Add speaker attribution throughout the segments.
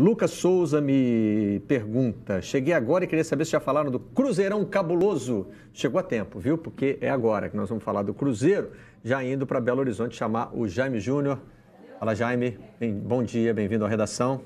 Speaker 1: Lucas Souza me pergunta: cheguei agora e queria saber se já falaram do Cruzeirão Cabuloso. Chegou a tempo, viu? Porque é agora que nós vamos falar do Cruzeiro, já indo para Belo Horizonte chamar o Jaime Júnior. Fala, Jaime. Bem, bom dia, bem-vindo à redação.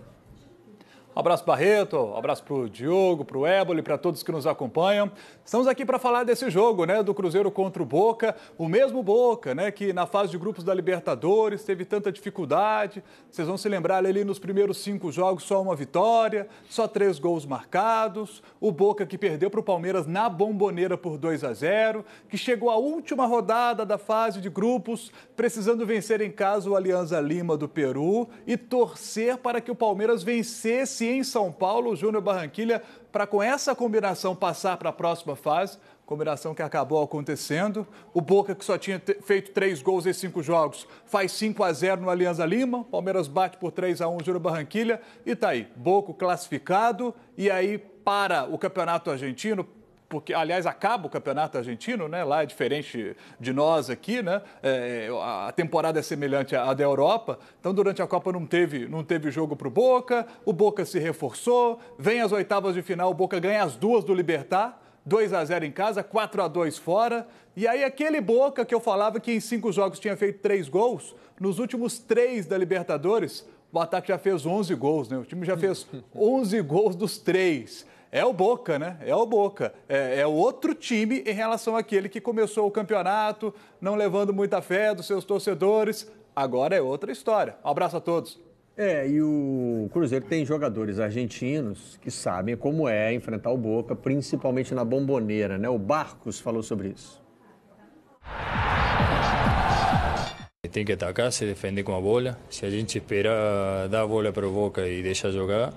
Speaker 2: Um abraço, Barreto. Um abraço para o Diogo, para o Éboli, para todos que nos acompanham. Estamos aqui para falar desse jogo, né? Do Cruzeiro contra o Boca. O mesmo Boca, né? Que na fase de grupos da Libertadores teve tanta dificuldade. Vocês vão se lembrar ali nos primeiros cinco jogos, só uma vitória, só três gols marcados. O Boca que perdeu para o Palmeiras na bomboneira por 2 a 0, que chegou à última rodada da fase de grupos, precisando vencer em casa o Alianza Lima do Peru e torcer para que o Palmeiras vencesse se em São Paulo o Júnior Barranquilha, para com essa combinação passar para a próxima fase, combinação que acabou acontecendo. O Boca, que só tinha feito três gols em cinco jogos, faz 5 a 0 no Alianza Lima. Palmeiras bate por 3 a 1 Júnior Barranquilha. E está aí, Boca classificado. E aí para o Campeonato Argentino, porque, aliás, acaba o campeonato argentino, né? Lá é diferente de nós aqui, né? É, a temporada é semelhante à da Europa. Então, durante a Copa não teve, não teve jogo para o Boca, o Boca se reforçou, vem as oitavas de final, o Boca ganha as duas do Libertar. 2 a 0 em casa, 4 a 2 fora. E aí aquele Boca que eu falava que em cinco jogos tinha feito três gols, nos últimos três da Libertadores, o ataque já fez 11 gols, né? O time já fez 11 gols dos três. É o Boca, né? É o Boca. É, é outro time em relação àquele que começou o campeonato, não levando muita fé dos seus torcedores. Agora é outra história. Um abraço a todos.
Speaker 1: É, e o Cruzeiro tem jogadores argentinos que sabem como é enfrentar o Boca, principalmente na bomboneira, né? O Barcos falou sobre isso.
Speaker 3: Tem que atacar, se defender com a bola. Se a gente esperar dar a bola para o Boca e deixar jogar,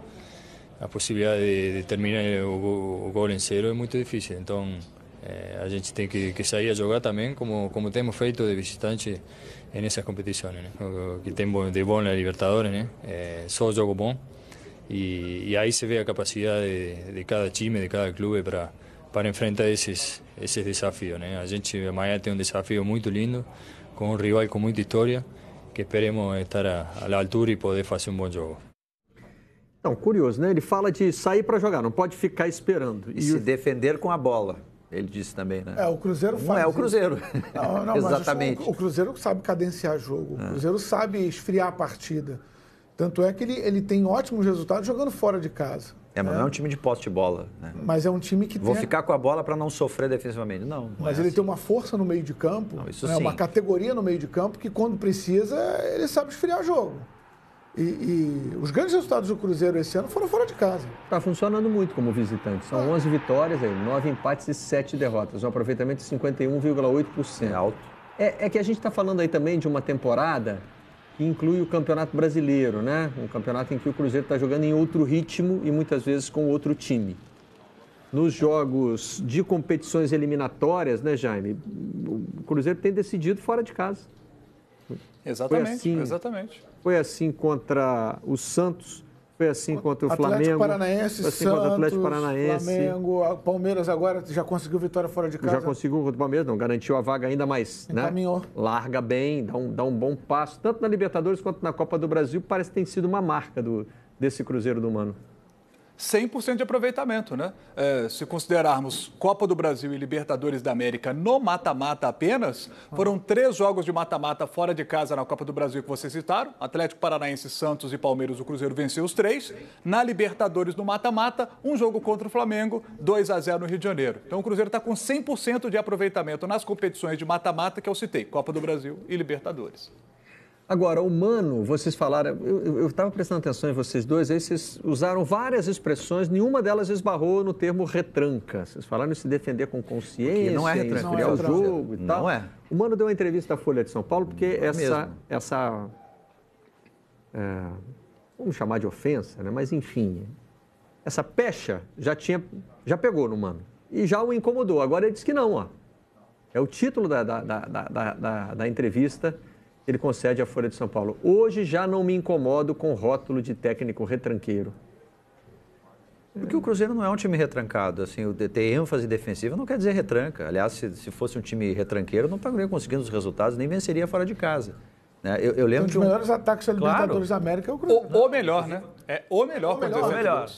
Speaker 3: La posibilidad de, terminar o, gol, en cero es muy difícil. Entonces eh, a gente tem que, salir a jogar también como, como temos feito de visitante en esas competiciones. que tem de bom Libertadores, né? eh, só jogo bom. se ve la capacidad de, cada chime de cada club para para enfrentar esos esses A gente amanhã tiene un desafío muy lindo, con un rival con mucha historia que esperemos estar a la altura y poder hacer un buen juego.
Speaker 1: Não, curioso, né? Ele fala de sair para jogar, não pode ficar esperando. E, e se o...
Speaker 4: defender
Speaker 3: com a bola. Ele disse também, né?
Speaker 4: É, o Cruzeiro faz. Não é o Cruzeiro. Não, não, Exatamente. O, o, Cruzeiro sabe cadenciar jogo, o é. Cruzeiro sabe esfriar a partida. Tanto é que ele, ele tem ótimos resultados jogando fora de casa. É, mas é. não
Speaker 3: é um time de poste de bola. Né?
Speaker 4: Mas é um time que Vou tem...
Speaker 3: ficar com a bola para não sofrer defensivamente. Não. não mas é ele assim.
Speaker 4: tem uma força no meio de campo, não, isso né? sim. uma categoria no meio de campo que, quando precisa, ele sabe esfriar o jogo. E, e, os grandes resultados do Cruzeiro esse ano foram fora de casa. Está funcionando muito como visitante. São é. 11 vitórias, aí, 9 empates
Speaker 1: e 7 derrotas. Um aproveitamento de 51,8%. É alto. É, é que a gente está falando aí também de uma temporada que inclui o Campeonato Brasileiro, né? Um campeonato em que o Cruzeiro está jogando em outro ritmo e muitas vezes com outro time. Nos jogos de competições eliminatórias, né, Jaime? O Cruzeiro tem decidido fora de casa.
Speaker 4: Exatamente, assim. exatamente.
Speaker 1: Foi assim contra o Santos, foi assim contra o Atlético Flamengo. Paranaense, foi assim Santos, contra o Atlético Paranaense.
Speaker 4: Flamengo, Palmeiras agora já conseguiu vitória fora de casa. Já
Speaker 1: conseguiu contra o Palmeiras, não. Garantiu a vaga ainda mais. caminhou Né? Larga bem, dá um, dá um bom passo, tanto na Libertadores quanto na Copa do Brasil. Parece que tem sido uma marca do, desse
Speaker 2: Cruzeiro do Mano. 100% de aproveitamento, né? É, se considerarmos Copa do Brasil e Libertadores da América no mata-mata apenas, foram três jogos de mata-mata fora de casa na Copa do Brasil que vocês citaram: Atlético Paranaense, Santos e Palmeiras. O Cruzeiro venceu os três. Na Libertadores no mata-mata, um jogo contra o Flamengo, 2 a 0 no Rio de Janeiro. Então o Cruzeiro está com 100% de aproveitamento nas competições de mata-mata que eu citei: Copa do Brasil e Libertadores.
Speaker 1: Agora, humano, vocês falaram, eu estava prestando atenção em vocês dois, aí vocês usaram várias expressões, nenhuma delas esbarrou no termo retranca. Vocês falaram em se defender com consciência, não é retranca, não é o jogo e não tal. Não é. O Mano deu uma entrevista à Folha de São Paulo, porque é essa, essa é, vamos chamar de ofensa, né? mas enfim, essa pecha já tinha, já pegou no Mano e já o incomodou. Agora ele disse que não, ó. É o título da, da, da, da, da entrevista ele concede à Folha de São Paulo. Hoje já não me incomodo com o rótulo de técnico retranqueiro.
Speaker 3: É porque o Cruzeiro não é um time retrancado. Assim, ter ênfase defensiva não quer dizer retranca. Aliás, se, se fosse um time retranqueiro, não estaria conseguindo os resultados, nem venceria fora de casa. Né? Eu, eu, lembro um dos de um... melhores
Speaker 4: ataques da Libertadores da América é o Cruzeiro.
Speaker 3: Ou, né? melhor, né? É,
Speaker 2: ou melhor, o melhor. O melhor.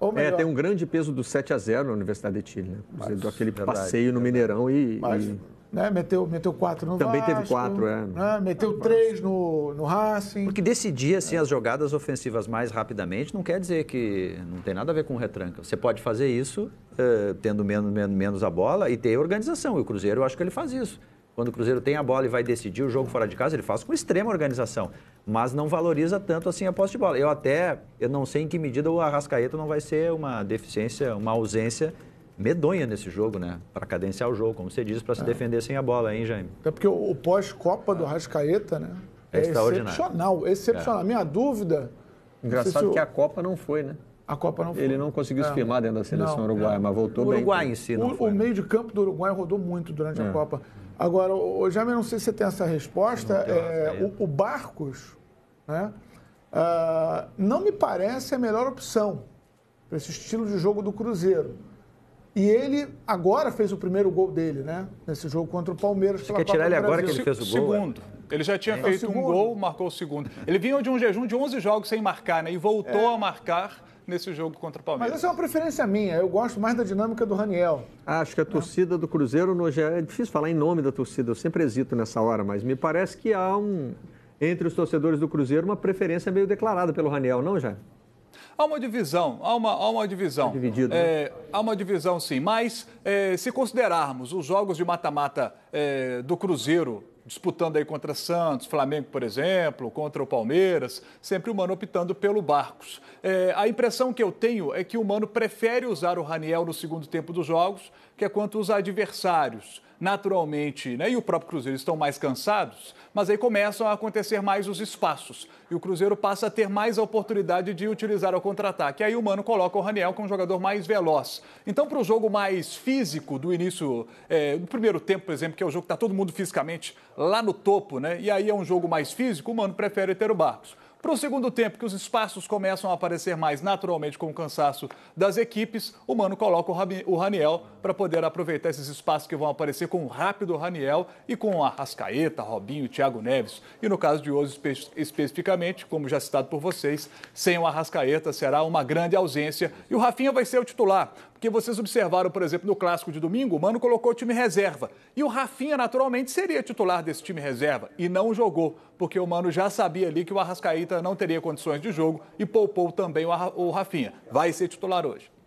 Speaker 2: Ou melhor. É, tem
Speaker 1: um grande peso do 7 a 0 na Universidade de Chile, né? Mas, aquele é passeio é verdade, no Mineirão e, Mas, e né? Meteu, meteu quatro
Speaker 3: no Também Vasco, teve quatro, é. Né? Meteu três no, no Racing. Porque decidir assim, as jogadas ofensivas mais rapidamente não quer dizer que não tem nada a ver com retranca. Você pode fazer isso eh, tendo menos, menos, menos a bola e ter organização. E o Cruzeiro, eu acho que ele faz isso. Quando o Cruzeiro tem a bola e vai decidir o jogo fora de casa, ele faz com extrema organização, mas não valoriza tanto assim a posse de bola. Eu até, eu não sei em que medida o Arrascaeta não vai ser uma deficiência, uma ausência medonha nesse jogo, né? Para cadenciar o jogo, como você diz, para se é. defender sem a bola, hein, Jaime?
Speaker 4: É porque o, pós-Copa do Rascaeta, né? É, é excepcional, excepcional. É. Minha dúvida. Engraçado se que a Copa não foi, né? A Copa não foi. Ele não conseguiu se é. firmar dentro da seleção não, uruguaia, é. mas voltou o Uruguai bem. em si, não o, foi, o meio de campo do Uruguai rodou muito durante a é. Copa. Agora, eu não sei se você tem essa resposta. O, o, Barcos, né? Ah, não me parece a melhor opção para esse estilo de jogo do Cruzeiro. E ele agora fez o primeiro gol dele, né? Nesse jogo contra o Palmeiras. Você quer tirar ele agora que ele fez o gol? Segundo. É.
Speaker 2: Ele já tinha é. feito é. um gol, marcou o segundo. Ele vinha de um jejum de 11 jogos sem marcar, né? E voltou é. a marcar nesse jogo contra o Palmeiras. Mas
Speaker 4: essa é uma preferência minha. Eu gosto mais da dinâmica do Raniel. Ah, acho
Speaker 1: que a né? torcida do Cruzeiro, no é difícil falar em nome da torcida, eu sempre hesito nessa hora, mas me parece que há um entre os torcedores do Cruzeiro uma preferência meio declarada pelo Raniel, não, Jair?
Speaker 2: Há uma divisão, há uma, há uma divisão. É dividido, né? é, Há uma divisão, sim. Mas, é, se considerarmos os jogos de mata-mata é, do Cruzeiro disputando aí contra Santos, Flamengo, por exemplo, contra o Palmeiras, sempre o Mano optando pelo Barcos. É, a impressão que eu tenho é que o Mano prefere usar o Raniel no segundo tempo dos jogos, que é quanto os adversários naturalmente, né, e o próprio Cruzeiro estão mais cansados, mas aí começam a acontecer mais os espaços e o Cruzeiro passa a ter mais a oportunidade de utilizar o contra-ataque. Aí o Mano coloca o Raniel como um jogador mais veloz. Então, para o jogo mais físico do início, é, do primeiro tempo, por exemplo, que é o jogo que está todo mundo fisicamente lá no topo, né? E aí é um jogo mais físico, o Mano prefere ter o Barcos. Para o segundo tempo, que os espaços começam a aparecer mais naturalmente com o cansaço das equipes, o Mano coloca o Raniel para poder aproveitar esses espaços que vão aparecer com o rápido Raniel e com a Rascaeta, Robinho, Thiago Neves. E no caso de hoje, espe especificamente, como já citado por vocês, sem o Arrascaeta será uma grande ausência e o Rafinha vai ser o titular porque vocês observaram, por exemplo, no clássico de domingo, o Mano colocou o time reserva. E o Rafinha, naturalmente, seria titular desse time reserva e não jogou, porque o Mano já sabia ali que o Arrascaíta não teria condições de jogo e poupou também o Rafinha. Vai ser titular hoje.